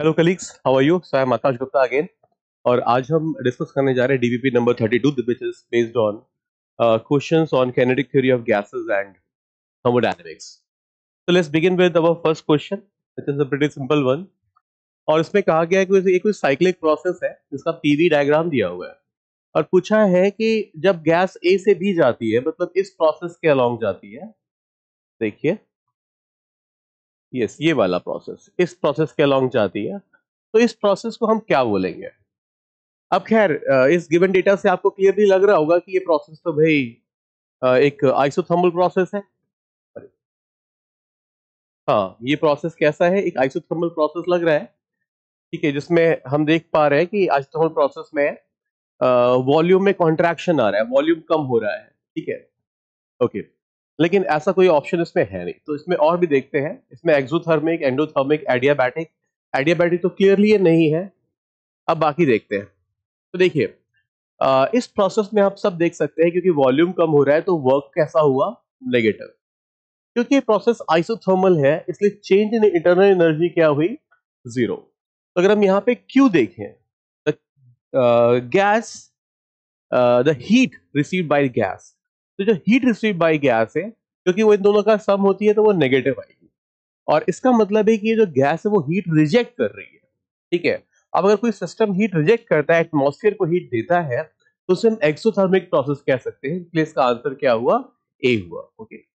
Hello colleagues how are you so I am Akash Gupta again और आज हम डिस्कस करने जा रहे हैं DBP number 32 which is based on questions on kinetic theory of gases and thermodynamics so let's begin with our first question which is a pretty simple one और इसमें कहा गया है कि ये कोई साइक्लिक प्रोसेस है जिसका पीवी डायग्राम दिया हुआ है और पूछा है कि जब गैस ए से बी जाती है मतलब इस प्रोसेस के अलोंग जाती है देखिए यस ये वाला प्रोसेस इस प्रोसेस के अलॉन्ग जाती है तो इस प्रोसेस को हम क्या बोलेंगे अब खैर इस गिवन डेटा से आपको क्लियरली लग रहा होगा कि ये प्रोसेस तो भाई एक आइसोथर्मल प्रोसेस है हाँ ये प्रोसेस कैसा है एक आइसोथर्मल प्रोसेस लग रहा है ठीक है जिसमें हम देख पा रहे हैं कि आइसोथर्मल प्रोसेस में वॉल्यूम में कॉन्ट्रैक्शन आ रहा है वॉल्यूम कम हो रहा है ठीक है ओके okay. लेकिन ऐसा कोई ऑप्शन इसमें है नहीं तो इसमें और भी देखते हैं इसमें एक्सोथर्मिक एंडोथर्मिक एडियाबैटिक एडियाबैटिक तो क्लियरली नहीं है अब बाकी देखते हैं तो देखिए इस प्रोसेस में आप सब देख सकते हैं क्योंकि वॉल्यूम कम हो रहा है तो वर्क कैसा हुआ नेगेटिव क्योंकि प्रोसेस आइसोथर्मल है इसलिए चेंज इन इंटरनल एनर्जी क्या हुई जीरो तो अगर हम यहां पे क्यू देखें gas the heat receive by gas तो जो हीट रिसीव बाई गैस है क्योंकि वो इन दोनों का सम होती है तो वो नेगेटिव आएगी और इसका मतलब है कि ये जो गैस है वो हीट रिजेक्ट कर रही है ठीक है अब अगर कोई सिस्टम हीट रिजेक्ट करता है एटमोसफियर को हीट देता है तो उसे हम एक्सोथर्मिक प्रोसेस कह सकते हैं इसका आंसर क्या हुआ ए हुआ ओके